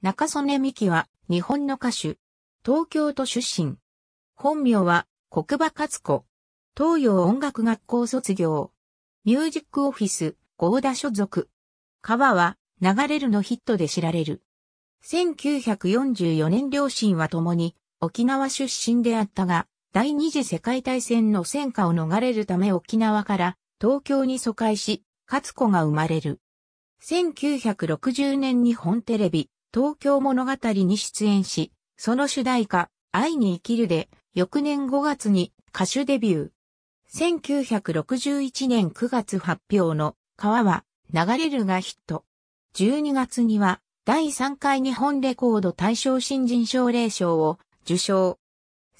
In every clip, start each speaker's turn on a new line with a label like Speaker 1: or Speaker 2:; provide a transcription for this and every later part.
Speaker 1: 中曽根美希は日本の歌手。東京都出身。本名は国場勝子。東洋音楽学校卒業。ミュージックオフィス、合田所属。川は流れるのヒットで知られる。1944年両親は共に沖縄出身であったが、第二次世界大戦の戦火を逃れるため沖縄から東京に疎開し、勝子が生まれる。1960年に本テレビ、東京物語に出演し、その主題歌、愛に生きるで、翌年5月に歌手デビュー。1961年9月発表の川は流れるがヒット。12月には第3回日本レコード大賞新人奨励賞を受賞。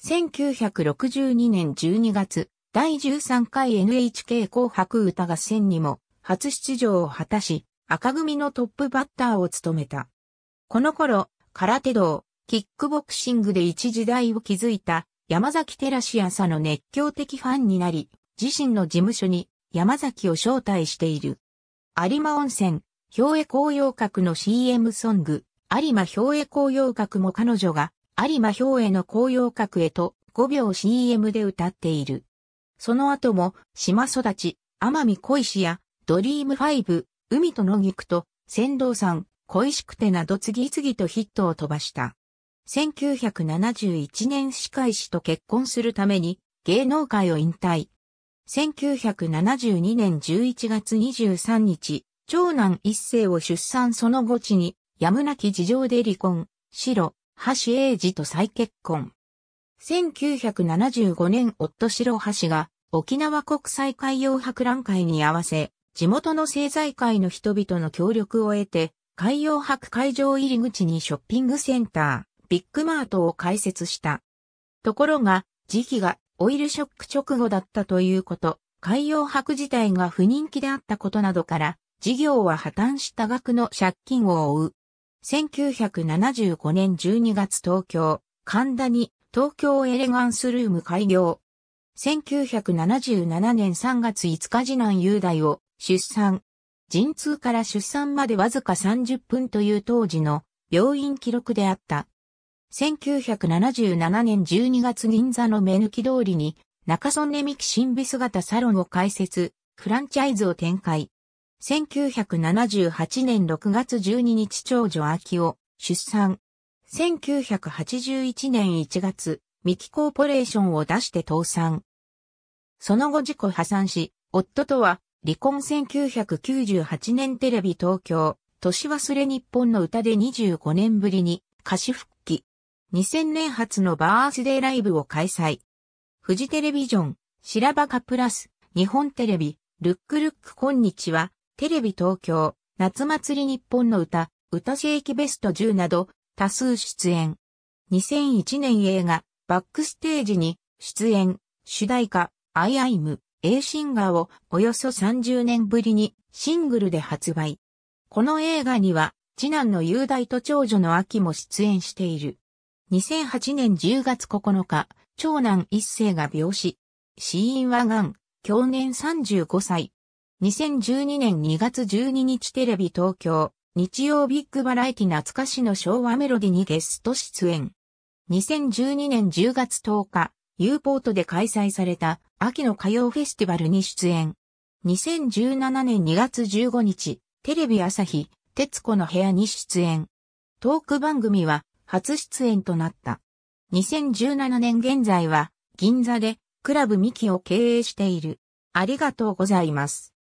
Speaker 1: 1962年12月、第13回 NHK 紅白歌合戦にも初出場を果たし、赤組のトップバッターを務めた。この頃、空手道、キックボクシングで一時代を築いた山崎寺志朝の熱狂的ファンになり、自身の事務所に山崎を招待している。有馬温泉、氷江紅葉閣の CM ソング、有馬氷江紅葉閣も彼女が有馬氷江の紅葉閣へと5秒 CM で歌っている。その後も島育ち、奄美小石やドリーム5、海と野菊と、仙道さん、恋しくてなど次々とヒットを飛ばした。1971年司会師と結婚するために芸能界を引退。1972年11月23日、長男一世を出産その後地に、やむなき事情で離婚、白、橋英二と再結婚。1975年夫白橋が沖縄国際海洋博覧会に合わせ、地元の政財界の人々の協力を得て、海洋博会場入り口にショッピングセンター、ビッグマートを開設した。ところが、時期がオイルショック直後だったということ、海洋博自体が不人気であったことなどから、事業は破綻した額の借金を負う。1975年12月東京、神田に東京エレガンスルーム開業。1977年3月5日次男雄大を出産。陣痛から出産までわずか30分という当時の病院記録であった。1977年12月銀座の目抜き通りに中曽根美希新美姿サロンを開設、フランチャイズを展開。1978年6月12日長女秋を出産。1981年1月、ミキコーポレーションを出して倒産。その後自己破産し、夫とは離婚1998年テレビ東京、年忘れ日本の歌で25年ぶりに歌詞復帰。2000年初のバースデーライブを開催。フジテレビジョン、白ラバカプラス、日本テレビ、ルックルックこんにちは、テレビ東京、夏祭り日本の歌、歌詞駅ベスト10など、多数出演。2001年映画、バックステージに、出演、主題歌、アイアイム。A シンガーをおよそ30年ぶりにシングルで発売。この映画には、次男の雄大と長女の秋も出演している。2008年10月9日、長男一世が病死。死因は癌、去年35歳。2012年2月12日テレビ東京、日曜ビッグバラエティ懐かしの昭和メロディにゲスト出演。2012年10月10日、ユーポートで開催された秋の歌謡フェスティバルに出演。2017年2月15日、テレビ朝日、徹子の部屋に出演。トーク番組は初出演となった。2017年現在は銀座でクラブミキを経営している。ありがとうございます。